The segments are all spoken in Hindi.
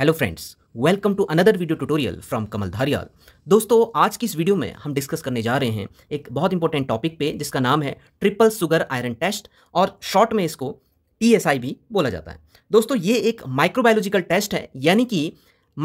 Hello friends welcome to another video tutorial from Kamal Dhariyal दोस्तों आज की इस वीडियो में हम डिस्कस करने जा रहे हैं एक बहुत इंपॉर्टेंट टॉपिक पे जिसका नाम है ट्रिपल सुगर आयरन टेस्ट और शॉर्ट में इसको टी भी बोला जाता है दोस्तों ये एक माइक्रोबायोलॉजिकल टेस्ट है यानी कि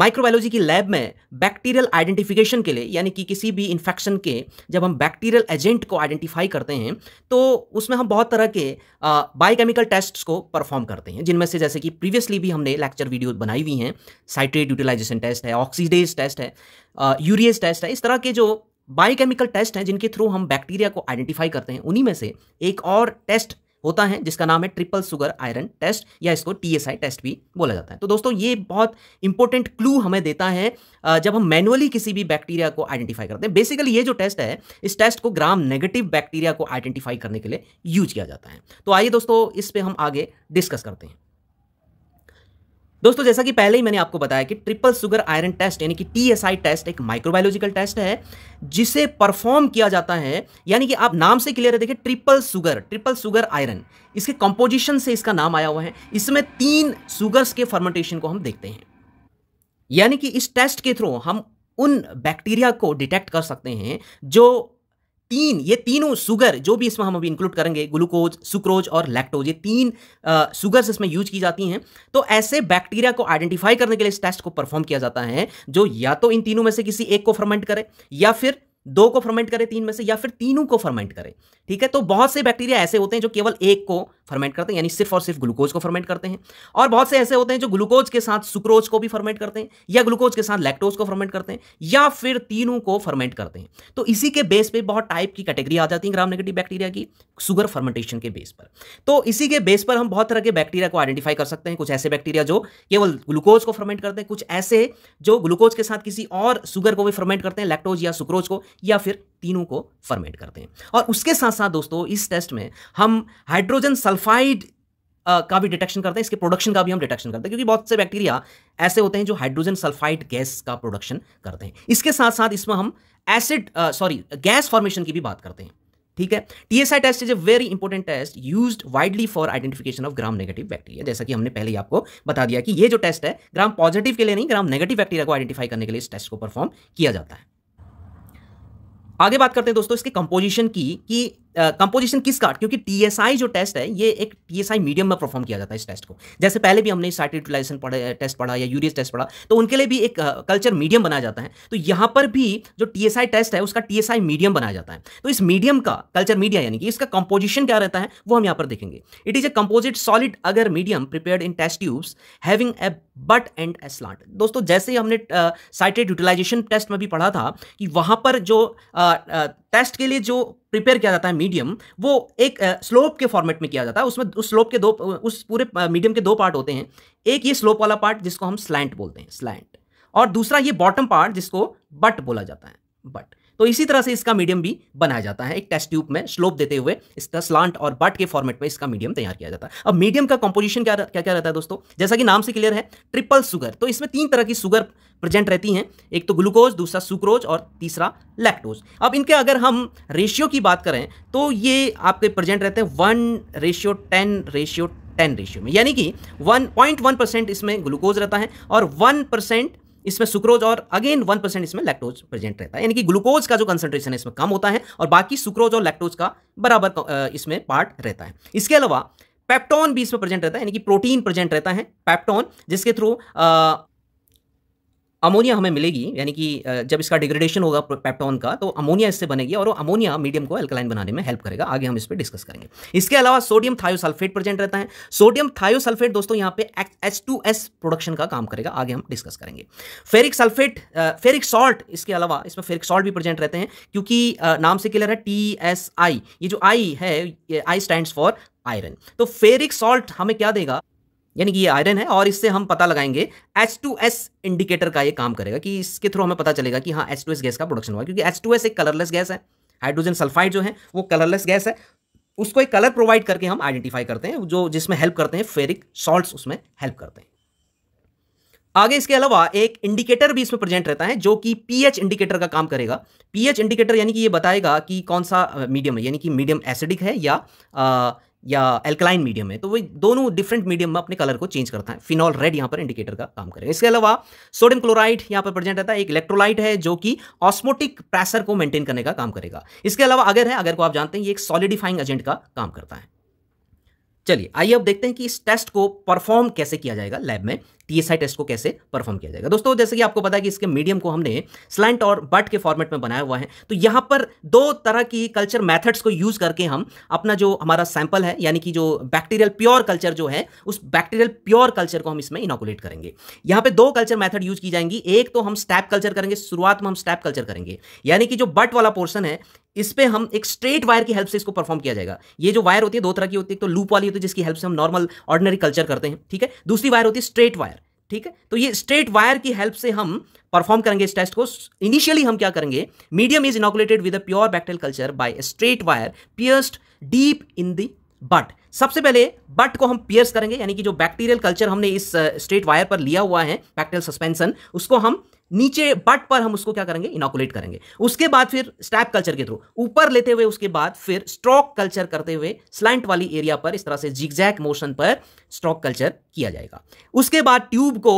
माइक्रोबायोलॉजी की लैब में बैक्टीरियल आइडेंटिफिकेशन के लिए यानी कि किसी भी इन्फेक्शन के जब हम बैक्टीरियल एजेंट को आइडेंटिफाई करते हैं तो उसमें हम बहुत तरह के बायोकेमिकल टेस्ट्स को परफॉर्म करते हैं जिनमें से जैसे कि प्रीवियसली भी हमने लेक्चर वीडियो बनाई हुई हैं साइट्रेट यूटिलाइजेशन टेस्ट है ऑक्सीडेज टेस्ट है यूरियस टेस्ट है इस तरह के जो बायोकेमिकल टेस्ट हैं जिनके थ्रू हम बैक्टीरिया को आइडेंटिफाई करते हैं उन्हीं में से एक और टेस्ट होता है जिसका नाम है ट्रिपल सुगर आयरन टेस्ट या इसको टीएसआई टेस्ट भी बोला जाता है तो दोस्तों ये बहुत इंपॉर्टेंट क्लू हमें देता है जब हम मैनुअली किसी भी बैक्टीरिया को आइडेंटिफाई करते हैं बेसिकली ये जो टेस्ट है इस टेस्ट को ग्राम नेगेटिव बैक्टीरिया को आइडेंटिफाई करने के लिए यूज किया जाता है तो आइए दोस्तों इस पर हम आगे डिस्कस करते हैं दोस्तों जैसा कि पहले ही मैंने आपको बताया कि ट्रिपल सुगर आयरन टेस्ट यानी कि टीएसआई टेस्ट एक माइक्रोबायोलॉजिकल टेस्ट है जिसे परफॉर्म किया जाता है यानी कि आप नाम से क्लियर है देखिए triple sugar triple sugar iron इसके कंपोजिशन से इसका नाम आया हुआ है इसमें तीन सुगर्स के फर्मेंटेशन को हम देखते हैं यानी कि इस टेस्ट के थ्रू हम उन बैक्टीरिया को डिटेक्ट कर सकते हैं जो तीन ये तीनों सुगर जो भी इसमें हम अभी इंक्लूड करेंगे ग्लूकोज सुक्रोज और लैक्टोज ये तीन सुगर्स इसमें यूज की जाती हैं तो ऐसे बैक्टीरिया को आइडेंटिफाई करने के लिए इस टेस्ट को परफॉर्म किया जाता है जो या तो इन तीनों में से किसी एक को फर्मेंट करे या फिर दो को फर्मेंट करे तीन में से या फिर तीनों को फर्मेंट करे ठीक है तो बहुत से बैक्टीरिया ऐसे होते हैं जो केवल एक को फर्मेंट करते हैं यानी सिर्फ और सिर्फ ग्लूकोज को फर्मेंट करते हैं और बहुत से ऐसे होते हैं जो ग्लूकोज के साथ सुक्रोज को भी फर्मेंट करते हैं या ग्लूकोज के साथ लैक्टोज को फर्मेंट करते हैं या फिर तीनों को फर्मेंट करते हैं तो इसी के बेस पे बहुत टाइप की कैटेगरी आ जाती है ग्राम नेगेटिव बैक्टीरिया की सुगर फर्मेंटेशन के बेस पर तो इसी के बेस पर हम बहुत तरह के बैक्टीरिया को आइडेंटिफाई कर सकते हैं कुछ ऐसे बैक्टीरिया जो केवल ग्लूकोज को फर्मेंट करते हैं कुछ ऐसे जो ग्लूकोज के साथ किसी और सुगर को भी फर्मेंट करते हैं लैक्टोज या सुक्रोज को या फिर तीनों को फर्मेट करते हैं और उसके साथ साथ दोस्तों इस टेस्ट में हम हाइड्रोजन सल्फाइड का भी डिटेक्शन करते हैं इसके प्रोडक्शन का भी हम डिटेक्शन करते हैं क्योंकि बहुत से बैक्टीरिया ऐसे होते हैं जो हाइड्रोजन सल्फाइड गैस का प्रोडक्शन करते हैं इसके साथ साथ इसमें हम एसिड सॉरी गैस फॉर्मेशन की भी बात करते हैं ठीक है TSI test is a very important test use widely for identification of gram negative bacteria जैसा कि हमने पहले ही आपको बता दिया कि ये जो टेस्ट है ग्राम पॉजिटिव के लिए नहीं ग्राम नेगेटिव बैक्टीरिया को आइडेंटिफाई करने के लिए इस टेस्ट को परफॉर्म किया जाता है आगे बात करते हैं दोस्तों इसके कंपोजिशन की कि कंपोजिशन किस कार्ड क्योंकि टीएसआई जो टेस्ट है ये एक टीएसआई मीडियम में परफॉर्म किया जाता है इस टेस्ट को जैसे पहले भी हमने साइट यूटिलाइजेशन पढ़ा टेस्ट पढ़ा या यूरियस टेस्ट पढ़ा तो उनके लिए भी एक कल्चर मीडियम बनाया जाता है तो यहाँ पर भी जो टीएसआई टेस्ट है उसका टीएसआई मीडियम बनाया जाता है तो इस मीडियम का कल्चर मीडिया यानी कि इसका कंपोजिशन क्या रहता है वो हम यहाँ पर देखेंगे it is a composite solid agar medium prepare in test tubes having a butt and a slant दोस्तों जैसे ही हमने साइटेड यूटिलाइजेशन टेस्ट में भी पढ़ा था कि वहाँ पर जो टेस्ट के लिए जो प्रिपेयर किया जाता है मीडियम वो एक स्लोप के फॉर्मेट में किया जाता है उसमें उस स्लोप के दो उस पूरे मीडियम के दो पार्ट होते हैं एक ये स्लोप वाला पार्ट जिसको हम स्लैंट बोलते हैं स्लैंट और दूसरा ये बॉटम पार्ट जिसको बट बोला जाता है बट तो इसी तरह से इसका मीडियम भी बनाया जाता है एक टेस्ट ट्यूब में स्लोप देते हुए इसका स्लांट और बट के फॉर्मेट में इसका मीडियम तैयार किया जाता है अब मीडियम का कंपोजिशन क्या क्या क्या रहता है दोस्तों जैसा कि नाम से क्लियर है ट्रिपल सुगर तो इसमें तीन तरह की सुगर प्रेजेंट रहती हैं एक तो ग्लूकोज दूसरा सुक्रोज और तीसरा लैक्टोज अब इनके अगर हम रेशियो की बात करें तो ये आपके प्रेजेंट रहते हैं one ratio ten ratio ten ratio में यानी कि वन पॉइंट वन परसेंट इसमें ग्लूकोज रहता है और वन परसेंट इसमें सुक्रोज और अगेन वन परसेंट इसमें लैक्टोज प्रेजेंट रहता है यानी कि ग्लूकोज का जो कंसंट्रेशन है इसमें कम होता है और बाकी सुक्रोज और लैक्टोज का बराबर इसमें पार्ट रहता है इसके अलावा पैप्टोन भी इसमें प्रेजेंट रहता है यानी कि प्रोटीन प्रेजेंट रहता है पैप्टॉन जिसके थ्रू अमोनिया हमें मिलेगी यानी कि जब इसका डिग्रेडेशन होगा पेप्टोन का तो अमोनिया इससे बनेगी और वो अमोनिया मीडियम को एल्कलाइन बनाने में हेल्प करेगा आगे हम इस पर डिस्कस करेंगे इसके अलावा सोडियम थायोसल्फेट प्रेजेंट रहता है सोडियम थायोसल्फेट दोस्तों यहाँ पे एच टू एस प्रोडक्शन का काम करेगा आगे हम डिस्कस करेंगे फेरिक सल्फेट फेरिक सॉल्ट इसके अलावा इसमें फेरिक सॉल्ट भी प्रेजेंट रहते हैं क्योंकि नाम से क्लियर है टी एस आई ये जो आई है आई स्टैंड फॉर आयरन तो फेरिक सॉल्ट हमें क्या देगा यानी कि ये आयरन है और इससे हम पता लगाएंगे H2S इंडिकेटर का ये काम करेगा कि इसके थ्रू हमें पता चलेगा कि हाँ H2S गैस का प्रोडक्शन हुआ क्योंकि H2S एक कलरलेस गैस है हाइड्रोजन सल्फाइड जो है वो कलरलेस गैस है उसको एक कलर प्रोवाइड करके हम आइडेंटिफाई करते हैं जो जिसमें हेल्प करते हैं फेरिक सॉल्ट उसमें हेल्प करते हैं आगे इसके अलावा एक इंडिकेटर भी इसमें प्रेजेंट रहता है जो कि पीएच इंडिकेटर का काम करेगा पीएच इंडिकेटर यानी कि ये बताएगा कि कौन सा मीडियम है यानी कि मीडियम एसिडिक है या या एल्कलाइन मीडियम है तो वो दोनों डिफरेंट मीडियम में अपने कलर को चेंज करता है फिनॉल रेड यहाँ पर इंडिकेटर का काम करें इसके अलावा सोडियम क्लोराइड यहाँ पर प्रेजेंट रहता है एक इलेक्ट्रोलाइट है जो कि ऑस्मोटिक प्रेशर को मेंटेन करने का काम करेगा इसके अलावा अगर है अगर को आप जानते हैं ये एक सॉलिडिफाइंग एजेंट का काम करता है चलिए आइए अब देखते हैं कि इस टेस्ट को परफॉर्म कैसे किया जाएगा लैब में टीएसआई टेस्ट को कैसे परफॉर्म किया जाएगा दोस्तों जैसे कि आपको पता है कि इसके मीडियम को हमने स्लैंट और बट के फॉर्मेट में बनाया हुआ है तो यहां पर दो तरह की कल्चर मेथड्स को यूज करके हम अपना जो हमारा सैंपल है यानी कि जो बैक्टीरियल प्योर कल्चर जो है उस बैक्टीरियल प्योर कल्चर को हम इसमें इनोकुलेट करेंगे यहां पर दो कल्चर मैथड यूज की जाएंगी एक तो हम स्टैप कल्चर करेंगे शुरुआत में हम स्टैप कल्चर करेंगे यानी कि जो बट वाला पोर्सन है इस पे हम एक स्ट्रेट वायर की हेल्प से इसको परफॉर्म किया जाएगा ये जो वायर होती है दो तरह की होती है तो लूप वाली होती है जिसकी हेल्प से हम नॉर्मल ऑर्डिनरी कल्चर करते हैं ठीक है दूसरी वायर होती है स्ट्रेट वायर ठीक है तो ये स्ट्रेट वायर की हेल्प से हम परफॉर्म करेंगे इस टेस्ट को इनिशियली हम क्या करेंगे medium is inoculated with a pure bacterial culture by straight wire pierced deep in the butt सबसे पहले बट को हम पियर्स करेंगे यानी कि जो बैक्टीरियल कल्चर हमने इस स्ट्रेट uh, वायर पर लिया हुआ है बैक्टेरियल सस्पेंशन उसको हम नीचे बट पर हम उसको क्या करेंगे इनोकुलेट करेंगे उसके बाद फिर स्टैप कल्चर के थ्रू ऊपर लेते हुए उसके बाद फिर स्ट्रोक कल्चर करते हुए स्लैंट वाली एरिया पर इस तरह से जिगजैक मोशन पर स्ट्रोक कल्चर किया जाएगा उसके बाद ट्यूब को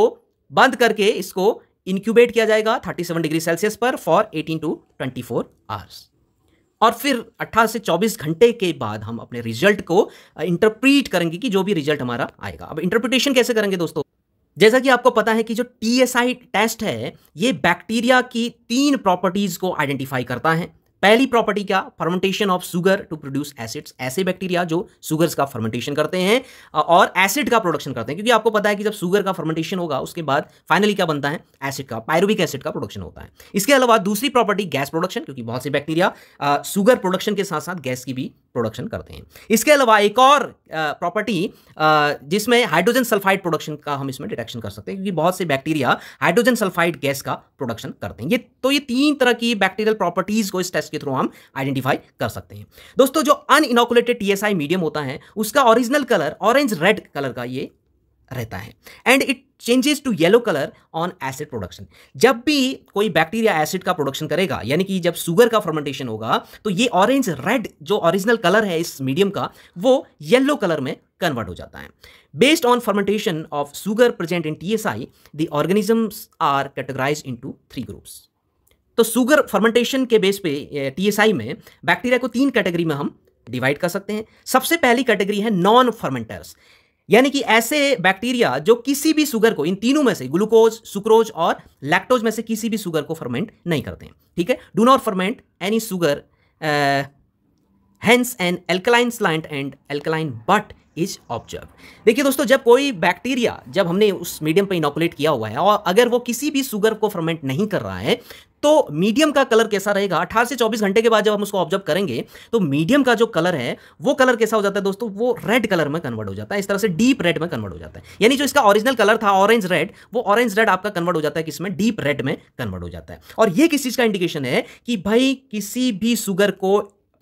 बंद करके इसको इंक्यूबेट किया जाएगा 37 डिग्री सेल्सियस पर फॉर 18 टू 24 आवर्स और फिर 18 से 24 घंटे के बाद हम अपने रिजल्ट को इंटरप्रीट करेंगे कि जो भी रिजल्ट हमारा आएगा अब इंटरप्रिटेशन कैसे करेंगे दोस्तों जैसा कि आपको पता है कि जो टी एस आई टेस्ट है ये बैक्टीरिया की तीन प्रॉपर्टीज को आइडेंटिफाई करता है पहली प्रॉपर्टी क्या fermentation of sugar to produce acids ऐसे बैक्टीरिया जो सुगर्स का फर्मेंटेशन करते हैं और एसिड का प्रोडक्शन करते हैं क्योंकि आपको पता है कि जब सुगर का फर्मेंटेशन होगा उसके बाद फाइनली क्या बनता है एसिड का पायरुविक एसिड का प्रोडक्शन होता है इसके अलावा दूसरी प्रॉपर्टी गैस प्रोडक्शन क्योंकि बहुत से बैक्टीरिया सुगर प्रोडक्शन के साथ साथ गैस की भी प्रोडक्शन करते हैं इसके अलावा एक और प्रॉपर्टी जिसमें हाइड्रोजन सल्फाइड प्रोडक्शन का हम इसमें डिटेक्शन कर सकते हैं क्योंकि बहुत से बैक्टीरिया हाइड्रोजन सल्फाइड गैस का प्रोडक्शन करते हैं ये तो ये तीन तरह की बैक्टीरियल प्रॉपर्टीज को इस टेस्ट के थ्रू हम आइडेंटिफाई कर सकते हैं दोस्तों जो अनइनोकुलेटेड टीएसआई मीडियम होता है उसका original colour orange red colour का ये रहता है and it changes to yellow colour on acid production जब भी कोई बैक्टीरिया एसिड का प्रोडक्शन करेगा यानी कि जब शुगर का फर्मेंटेशन होगा तो ये ऑरेंज रेड जो ओरिजिनल कलर है इस मीडियम का वो येलो कलर में कन्वर्ट हो जाता है based on fermentation of sugar present in T S I the organisms are categorize into three groups तो शुगर फर्मेंटेशन के बेस पे टी एस आई में बैक्टीरिया को तीन कैटेगरी में हम डिवाइड कर सकते हैं सबसे पहली कैटेगरी है नॉन फर्मेंटर्स यानी कि ऐसे बैक्टीरिया जो किसी भी सुगर को इन तीनों में से ग्लूकोज सुक्रोज और लैक्टोज में से किसी भी सुगर को फर्मेंट नहीं करते हैं ठीक है do not ferment any sugar hence and alkaline slant and alkaline butt is observe देखिए दोस्तों जब कोई बैक्टीरिया जब हमने उस मीडियम पर इनोकुलेट किया हुआ है और अगर वो किसी भी सुगर को फर्मेंट नहीं कर रहा है तो मीडियम का कलर कैसा रहेगा अठारह से चौबीस घंटे के बाद जब हम उसको ऑब्जर्व करेंगे तो मीडियम का जो कलर है वो कलर कैसा हो जाता है दोस्तों वो रेड कलर में कन्वर्ट हो जाता है इस तरह से डीप रेड में कन्वर्ट हो जाता है यानी जो इसका ओरिजिनल कलर था ऑरेंज रेड वो ऑरेंज रेड आपका कन्वर्ट हो जाता है किसमें डीप रेड में कन्वर्ट हो जाता है और यह किस चीज़ का इंडिकेशन है कि भाई किसी भी शुगर को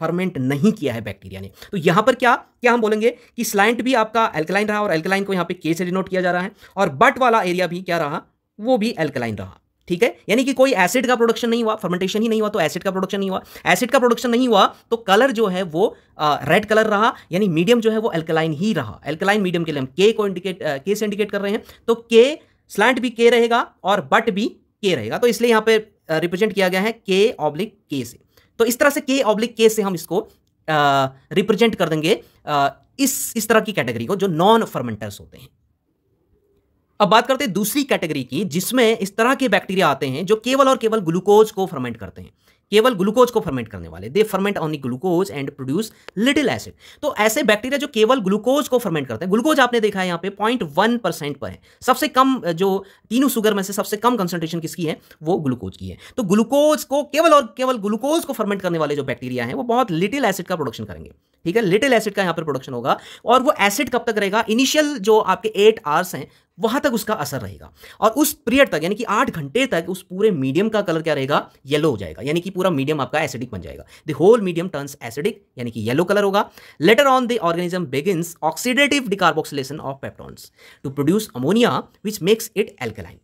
फर्मेंट नहीं किया है बैक्टीरिया ने तो यहां पर क्या क्या हम बोलेंगे कि स्लाइंट भी आपका एल्कलाइन रहा और एल्कलाइन को यहां पे के से डिनोट किया जा रहा है और बट वाला एरिया भी क्या रहा वो भी एल्कलाइन रहा ठीक है यानी कि कोई एसिड का प्रोडक्शन नहीं हुआ फर्मेंटेशन ही नहीं हुआ तो एसिड का प्रोडक्शन नहीं हुआ एसिड का प्रोडक्शन नहीं हुआ तो कलर जो है वो रेड कलर रहा यानी मीडियम जो है वो एल्कलाइन ही रहा एल्कलाइन मीडियम के लिए हम के को इंडिकेट के से इंडिकेट कर रहे हैं तो के स्लैंट भी के रहेगा और बट भी के रहेगा तो इसलिए यहां पर रिप्रेजेंट किया गया है के ऑब्लिक के से तो इस तरह से के ऑब्लिक के से हम इसको रिप्रेजेंट कर देंगे आ, इस इस तरह की कैटेगरी को जो नॉन फर्मेंटर्स होते हैं अब बात करते हैं दूसरी कैटेगरी की जिसमें इस तरह के बैक्टीरिया आते हैं जो केवल और केवल ग्लूकोज को फर्मेंट करते हैं केवल ग्लूकोज को फर्मेंट करने वाले they ferment only glucose and produce little acid तो ऐसे बैक्टीरिया जो केवल ग्लूकोज को फर्मेंट करते हैं ग्लूकोज आपने देखा है यहाँ पे पॉइंट वन परसेंट पर है सबसे कम जो तीनों शुगर में से सबसे कम कंसेंट्रेशन किसकी है वो ग्लूकोज की है तो ग्लूकोज को केवल और केवल ग्लूकोज को फर्मेंट करने वाले जो बैक्टीरिया है वो बहुत लिटिल एसिड का प्रोडक्शन करेंगे ठीक है लिटिल एसिड का यहाँ पर प्रोडक्शन होगा और वो एसिड कब तक रहेगा इनिशियल जो आपके एट आवर्स हैं वहां तक उसका असर रहेगा और उस पीरियड तक यानी कि आठ घंटे तक उस पूरे मीडियम का कलर क्या रहेगा येलो हो जाएगा यानी कि पूरा मीडियम आपका एसिडिक बन जाएगा the whole medium turns acidic यानी कि येलो कलर होगा later on the organism begins oxidative decarboxylation of peptones to produce ammonia which makes it alkaline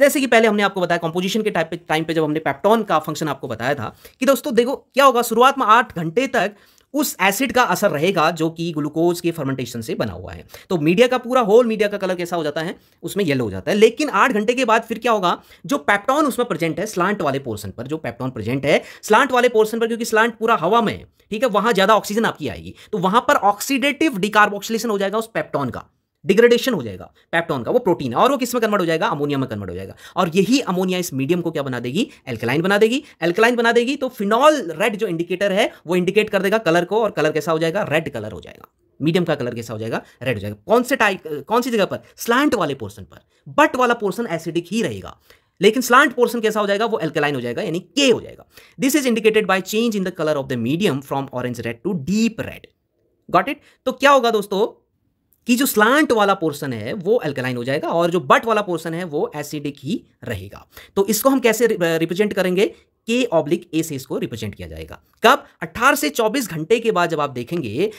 जैसे कि पहले हमने आपको बताया कंपोजिशन के टाइप पे टाइम पे जब हमने पेप्टॉन का फंक्शन आपको बताया था कि दोस्तों देखो क्या होगा शुरुआत में आठ घंटे तक उस एसिड का असर रहेगा जो कि ग्लूकोज के फर्मेंटेशन से बना हुआ है तो मीडिया का पूरा होल मीडिया का कलर कैसा हो जाता है उसमें येलो हो जाता है लेकिन आठ घंटे के बाद फिर क्या होगा जो पैप्टॉन उसमें प्रेजेंट है स्लांट वाले पोर्सन पर जो पैप्टॉन प्रेजेंट है स्लांट वाले पोर्सन पर क्योंकि स्लांट पूरा हवा में है ठीक है वहां ज्यादा ऑक्सीजन आपकी आएगी तो वहां पर ऑक्सीडेटिव डिकार्बोक्सिलेशन हो जाएगा उस पैप्टॉन का डिग्रेडेशन हो जाएगा पैप्टॉन का वो प्रोटीन है और वो किस में कन्वर्ट हो जाएगा अमोनिया में कन्वर्ट हो जाएगा और यही अमोनिया इस मीडियम को क्या बना देगी एल्कलाइन बना देगी एल्कलाइन बना देगी तो फिनॉल रेड जो इंडिकेटर है वो इंडिकेट कर देगा कलर को और कलर कैसा हो जाएगा रेड कलर हो जाएगा मीडियम का कलर कैसा हो जाएगा रेड हो जाएगा कौन से टाइप कौन सी जगह पर स्लांट वाले पोर्सन पर बट वाला पोर्सन एसिडिक ही रहेगा लेकिन स्लांट पोर्सन कैसा हो जाएगा वो एल्कलाइन हो जाएगा यानी के हो जाएगा this is indicated by change in the colour of the medium from orange red to deep red got it तो क्या होगा दोस्तों कि जो स्लांट वाला पोर्सन है वो अल्कलाइन हो जाएगा और जो बट वाला पोर्सन है वो एसिडिक ही रहेगा तो इसको हम कैसे रिप्रेजेंट करेंगे के ऑब्लिक ए से इसको रिप्रेजेंट किया जाएगा कब 18 से 24 घंटे के बाद जब आप देखेंगे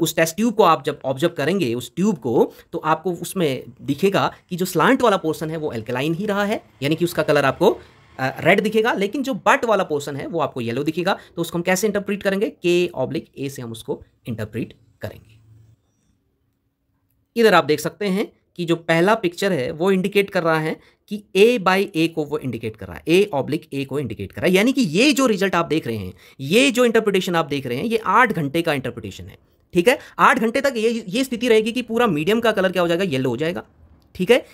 उस टेस्ट ट्यूब को आप जब ऑब्जर्व करेंगे उस ट्यूब को तो आपको उसमें दिखेगा कि जो स्लांट वाला पोर्सन है वो एल्कलाइन ही रहा है यानी कि उसका कलर आपको रेड दिखेगा लेकिन जो बट वाला पोर्सन है वो आपको येलो दिखेगा तो उसको हम कैसे इंटरप्रिट करेंगे के ऑब्लिक ए से हम उसको इंटरप्रिट करेंगे इधर आप देख सकते हैं कि जो पहला पिक्चर है वो इंडिकेट कर रहा है कि ए बाई ए को वो इंडिकेट कर रहा है ए ऑब्लिक ए को इंडिकेट कर रहा है यानी कि ये जो रिजल्ट आप देख रहे हैं ये जो इंटरप्रिटेशन आप देख रहे हैं ये आठ घंटे का इंटरप्रिटेशन है ठीक है आठ घंटे तक ये ये स्थिति रहेगी कि पूरा मीडियम का कलर क्या हो जाएगा येलो हो जाएगा ठीक है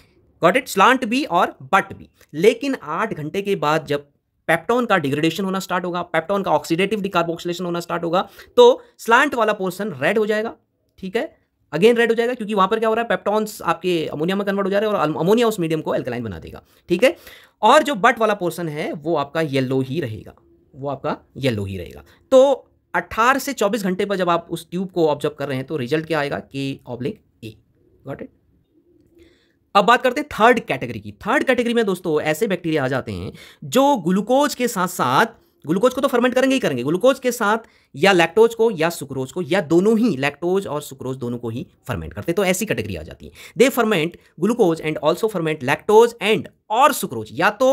गॉट इट स्लांट भी और बट भी लेकिन आठ घंटे के बाद जब पेप्टॉन का डिग्रेडेशन होना स्टार्ट होगा पेप्टॉन का ऑक्सीडेटिव डिकार्बोक्सिलेशन होना स्टार्ट होगा तो स्लांट वाला पोर्सन रेड हो जाएगा ठीक है अगेन रेड हो जाएगा क्योंकि वहां पर क्या हो रहा है पेप्टॉन्स आपके अमोनिया में कन्वर्ट हो जा रहे हैं और अमोनिया उस मीडियम को एल्कलाइन बना देगा ठीक है और जो बट वाला पोर्सन है वो आपका येलो ही रहेगा वो आपका येलो ही रहेगा तो 18 से 24 घंटे पर जब आप उस ट्यूब को ऑब्जर्व कर रहे हैं तो रिजल्ट क्या आएगा K oblique A got it अब बात करते हैं थर्ड कैटेगरी की थर्ड कैटेगरी में दोस्तों ऐसे बैक्टीरिया आ जाते हैं जो ग्लूकोज के साथ साथ ग्लूकोज को तो फर्मेंट करेंगे ही करेंगे ग्लूकोज के साथ या लैक्टोज को या सुक्रोज को या दोनों ही लैक्टोज और सुक्रोज दोनों को ही फर्मेंट करते तो ऐसी कैटेगरी आ जाती है they ferment glucose and also ferment lactose and और सुक्रोज या तो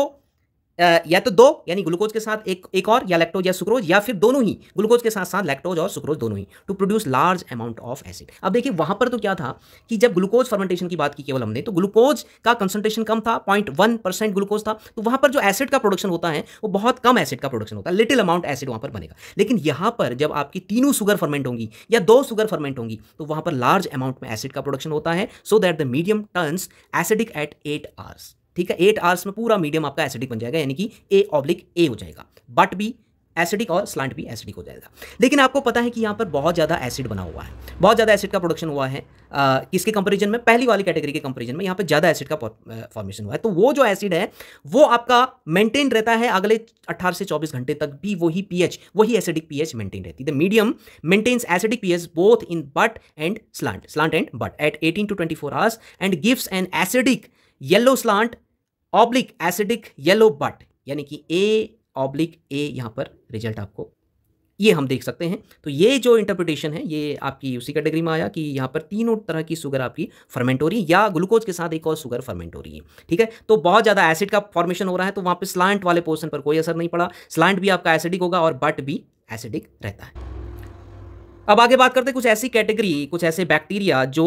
या तो दो यानी ग्लूकोज के साथ एक एक और या लैक्टोज या सुक्रोज या फिर दोनों ही ग्लूकोज के साथ साथ लैक्टोज और सुक्रोज दोनों ही to produce large amount of acid अब देखिए वहां पर तो क्या था कि जब ग्लूकोज फर्मेंटेशन की बात की केवल हमने तो ग्लूकोज का कंसंट्रेशन कम था पॉइंट वन परसेंट ग्लूकोज था तो वहां पर जो एसिड का प्रोडक्शन होता है वो बहुत कम एसिड का प्रोडक्शन होता है लिटिल अमाउंट एसिड वहां पर बनेगा लेकिन यहां पर जब आपकी तीनों सुगर फर्मेंट होंगी या दो सुगर फर्मेंट होंगी तो वहां पर लार्ज अमाउंट में एसिड का प्रोडक्शन होता है so that the medium turns acidic at eight hours ठीक है एट आवर्स में पूरा मीडियम आपका एसिडिक बन जाएगा यानी कि ए ऑब्लिक ए हो जाएगा बट भी एसिडिक और स्लांट भी एसिडिक हो जाएगा लेकिन आपको पता है कि यहाँ पर बहुत ज़्यादा एसिड बना हुआ है बहुत ज़्यादा एसिड का प्रोडक्शन हुआ है आ, किसके कंपेरिजन में पहली वाली कैटेगरी के कंपेरिजन में यहाँ पर ज़्यादा एसिड का फॉर्मेशन हुआ है तो वो जो एसिड है वो आपका मेंटेन रहता है अगले 18 से 24 घंटे तक भी वही पीएच वही एसिडिक पीएच मेंटेन रहती है the medium maintains acidic P both in butt and slant slant and butt at eighteen to twenty four hours and gives an acidic yellow slant oblique acidic yellow butt यानी कि ए ऑब्लिक ए यहाँ पर रिजल्ट आपको ये हम देख सकते हैं तो ये जो इंटरप्रिटेशन है ये आपकी उसी कैटेगरी में आया कि यहाँ पर तीनों तरह की शुगर आपकी फर्मेंट हो रही है या ग्लूकोज के साथ एक और सुगर फर्मेंट हो रही है ठीक है तो बहुत ज़्यादा एसिड का फॉर्मेशन हो रहा है तो वहाँ पर स्लांट वाले पोर्सन पर कोई असर नहीं पड़ा स्लांट भी आपका एसिडिक होगा और बट भी एसिडिक रहता है अब आगे बात करते हैं कुछ ऐसी कैटेगरी कुछ ऐसे बैक्टीरिया जो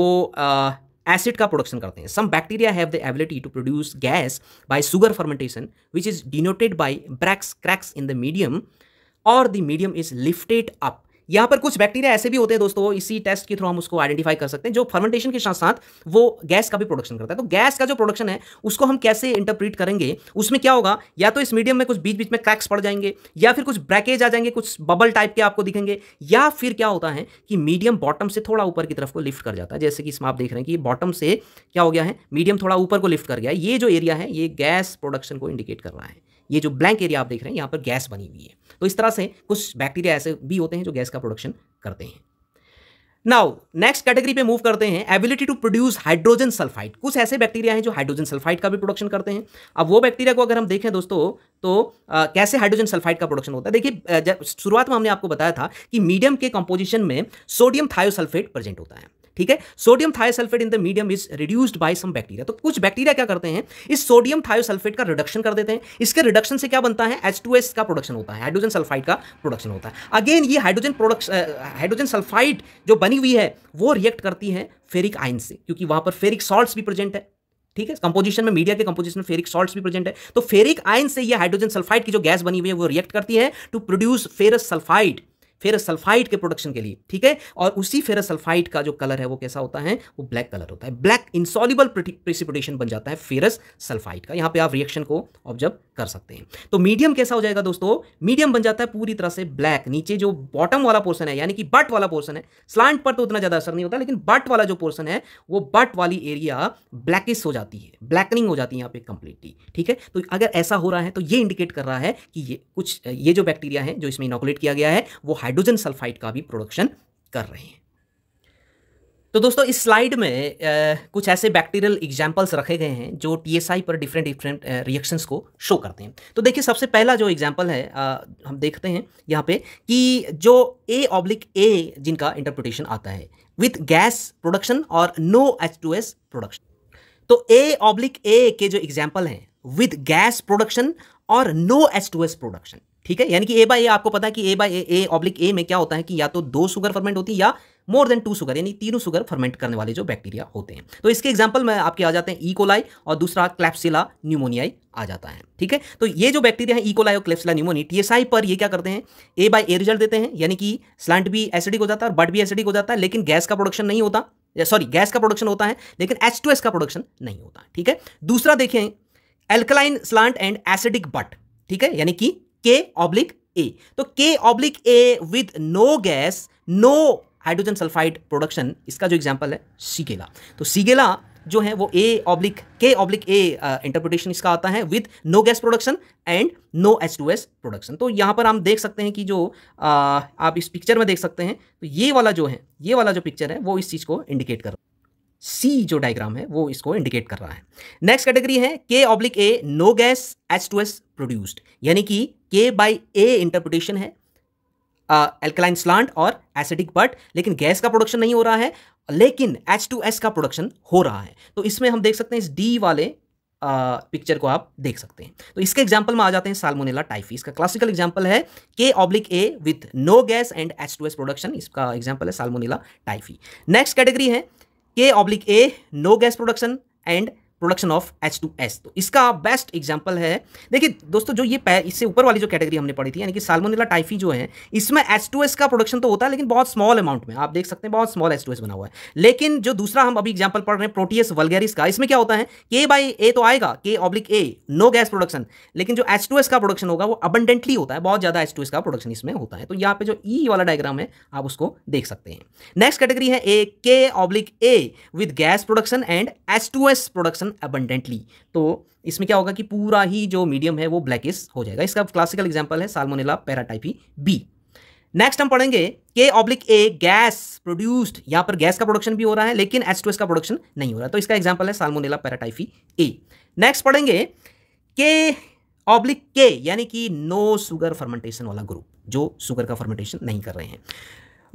एसिड का प्रोडक्शन करते हैं some bacteria have the ability to produce gas by sugar fermentation which is denoted by breaks cracks in the medium और the medium is lifted up यहाँ पर कुछ बैक्टीरिया ऐसे भी होते हैं दोस्तों इसी टेस्ट के थ्रू हम उसको आइडेंटिफाई कर सकते हैं जो फर्मेंटेशन के साथ साथ वो गैस का भी प्रोडक्शन करता है तो गैस का जो प्रोडक्शन है उसको हम कैसे इंटरप्रीट करेंगे उसमें क्या होगा या तो इस मीडियम में कुछ बीच बीच में क्रैक्स पड़ जाएंगे या फिर कुछ ब्रैकेज आ जाएंगे कुछ बबल टाइप के आपको दिखेंगे या फिर क्या होता है कि मीडियम बॉटम से थोड़ा ऊपर की तरफ को लिफ्ट कर जाता है जैसे कि इसमें आप देख रहे हैं कि बॉटम से क्या हो गया है मीडियम थोड़ा ऊपर को लिफ्ट कर गया ये जो एरिया है ये गैस प्रोडक्शन को इंडिकेट कर रहा है ये जो ब्लैंक एरिया आप देख रहे हैं यहाँ पर गैस बनी हुई है तो इस तरह से कुछ बैक्टीरिया ऐसे भी होते हैं जो गैस का प्रोडक्शन करते हैं नाउ नेक्स्ट कैटेगरी पे मूव करते हैं ability to produce hydrogen sulphide कुछ ऐसे बैक्टीरिया हैं जो हाइड्रोजन सल्फाइड का भी प्रोडक्शन करते हैं अब वो बैक्टीरिया को अगर हम देखें दोस्तों तो आ, कैसे हाइड्रोजन सल्फाइड का प्रोडक्शन होता है देखिए शुरुआत में हमने आपको बताया था कि मीडियम के कंपोजिशन में सोडियम थायोसल्फेट प्रेजेंट होता है ठीक है sodium thiosulphate in the medium is reduced by some bacteria तो कुछ बैक्टीरिया क्या करते हैं इस सोडियम थायोसल्फेट का रिडक्शन कर देते हैं इसके रिडक्शन से क्या बनता है एच का प्रोडक्शन होता है हाइड्रोजन सल्फाइड का प्रोडक्शन होता है अगेन ये हाइड्रोजन प्रोडक्शन हाइड्रोजन सल्फाइड जो बनी हुई है वो रिएक्ट करती है फेरिक आइन से क्योंकि वहां पर फेरिक सॉल्ट्स भी प्रेजेंट है ठीक है कंपोजिशन में मीडिया के कंपोजिशन में फेरिक सॉल्ट्स भी प्रेजेंट है तो फेरिक आयन से ये हाइड्रोजन सल्फाइड की जो गैस बनी हुई है वो रिएक्ट करती है to produce ferrous sulphide ferrous sulphide के प्रोडक्शन के लिए ठीक है और उसी फेरस सल्फाइड का जो कलर है वो कैसा होता है वो ब्लैक कलर होता है ब्लैक इंसॉल्युबल प्रिसिपिटेशन बन जाता है फेरस सल्फाइड का यहाँ पे आप रिएक्शन को ऑब्जर्व कर सकते हैं तो मीडियम कैसा हो जाएगा दोस्तों मीडियम बन जाता है पूरी तरह से ब्लैक नीचे जो बॉटम वाला पोर्सन है यानी कि बट वाला पोर्सन है स्लांट पर तो उतना ज़्यादा असर नहीं होता लेकिन बट वाला जो पोर्सन है वो बट वाली एरिया ब्लैकिस हो जाती है ब्लैकनिंग हो जाती है यहाँ पे कंप्लीटली ठीक है तो अगर ऐसा हो रहा है तो ये इंडिकेट कर रहा है कि ये कुछ ये जो बैक्टीरिया है जो इसमें इनोकुलेट किया गया है वो हाइड्रोजन सल्फाइड का भी प्रोडक्शन कर रहे हैं तो दोस्तों इस स्लाइड में आ, कुछ ऐसे बैक्टीरियल एग्जाम्पल्स रखे गए हैं जो टीएसआई पर डिफरेंट डिफरेंट रिएक्शंस को शो करते हैं तो देखिए सबसे पहला जो एग्जाम्पल है आ, हम देखते हैं यहाँ पे कि जो ए ऑब्लिक ए जिनका इंटरप्रिटेशन आता है विथ गैस प्रोडक्शन और no H two S production तो ए ऑब्लिक ए के जो एग्जाम्पल हैं विथ गैस प्रोडक्शन और no H two S production ठीक है यानी कि ए बाई ए आपको पता है कि ए बाई ए ए ऑब्लिक ए में क्या होता है कि या तो दो शुगर फर्मेंट होती है या मोर देन टू शुगर यानी तीनों शुगर फर्मेंट करने वाले जो बैक्टीरिया होते हैं तो इसके एग्जाम्पल में आपके आ जाते हैं ईकोलाई e. और दूसरा क्लैप्सिला न्यूमोनियाई आ जाता है ठीक है तो ये जो बैक्टीरिया है ईकोलाई और क्लेप्सिला न्यूमोनी टीएसआई पर ये क्या करते हैं ए बाई ए रिजल्ट देते हैं यानी कि स्लांट भी एसिडिक हो जाता है और बट भी एसिडिक हो जाता है लेकिन गैस का प्रोडक्शन नहीं होता सॉरी गैस का प्रोडक्शन होता है लेकिन एच टू एस का प्रोडक्शन नहीं होता ठीक है दूसरा देखें alkaline slant and acidic butt ठीक है यानी कि के ऑब्लिक ए तो K oblique A with no gas no hydrogen sulphide production इसका जो एग्जाम्पल है सीगेला तो सीगेला जो है वो A oblique K oblique A interpretation इसका आता है with no gas production and no H two S production तो यहां पर हम देख सकते हैं कि जो uh, आप इस पिक्चर में देख सकते हैं तो ये वाला जो है ये वाला जो पिक्चर है वो इस चीज़ को इंडिकेट कर रहा है सी जो डायग्राम है वो इसको इंडिकेट कर रहा है नेक्स्ट कैटेगरी है K oblique A no gas H two S produced यानी कि के बाई ए इंटरप्रिटेशन है एल्कलाइन स्लांट और एसिडिक बट लेकिन गैस का प्रोडक्शन नहीं हो रहा है लेकिन एच टू एस का प्रोडक्शन हो रहा है तो इसमें हम देख सकते हैं इस डी वाले पिक्चर uh, को आप देख सकते हैं तो इसके एग्जाम्पल में आ जाते हैं साल्मोनेला टाइफी इसका क्लासिकल एग्जाम्पल है K oblique A with no gas and H two S production इसका एग्जाम्पल है साल्मोनेला टाइफी नेक्स्ट कैटेगरी है K oblique A no gas production and production of H two S तो इसका बेस्ट एग्जाम्पल है देखिए दोस्तों जो ये इससे ऊपर वाली जो कैटेगरी हमने पढ़ी थी यानी कि सालमोनिला टाइफी जो है इसमें एच टू एस का प्रोडक्शन तो होता है लेकिन बहुत स्मॉल अमाउंट में आप देख सकते हैं बहुत स्मॉल एच टू एस बना हुआ है लेकिन जो दूसरा हम अभी एग्जाम्पल पढ़ रहे हैं प्रोटीएस वलगेरिस का इसमें क्या होता है के बाई ए तो आएगा K oblique A no gas production लेकिन जो एच टू एस का प्रोडक्शन होगा वो अबंडेंटली होता है बहुत ज़्यादा एच टू एस का प्रोडक्शन इसमें होता है तो यहाँ पे जो ई e वाला डायग्राम है आप उसको देख सकते हैं नेक्स्ट कैटेगरी है A K oblique A with gas production and H two S production abundantly तो इसमें क्या होगा कि पूरा ही जो मीडियम है वो ब्लैकिस हो जाएगा इसका क्लासिकल एग्जाम्पल है साल्मोनेला पैराटाइपी बी नेक्स्ट हम पढ़ेंगे के ऑब्लिक ए गैस प्रोड्यूस्ड यहाँ पर गैस का प्रोडक्शन भी हो रहा है लेकिन एच का प्रोडक्शन नहीं हो रहा तो इसका एग्जाम्पल है साल्मोनेला पैराटाइफी ए नेक्स्ट पढ़ेंगे के ऑब्लिक के यानी कि नो शुगर फर्मेंटेशन वाला ग्रुप जो शुगर का फर्मेंटेशन नहीं कर रहे हैं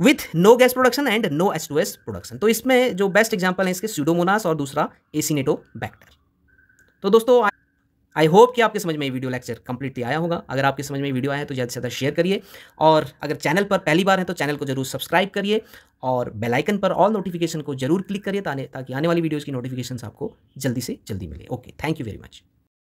with no gas production and no H two S production तो इसमें जो बेस्ट एग्जाम्पल है इसके सीडोमोनास और दूसरा एसिनेटो बैक्टर तो दोस्तों आई होप कि आपके समझ में ये वीडियो लेक्चर कंप्लीटली आया होगा अगर आपके समझ में वीडियो आया है तो ज़्यादा से ज़्यादा शेयर करिए और अगर चैनल पर पहली बार है तो चैनल को जरूर सब्सक्राइब करिए और बेल आइकन पर ऑल नोटिफिकेशन को जरूर क्लिक करिए ताकि आने वाली वीडियोज़ की नोटिफिकेशन आपको जल्दी से जल्दी मिले okay thank you very much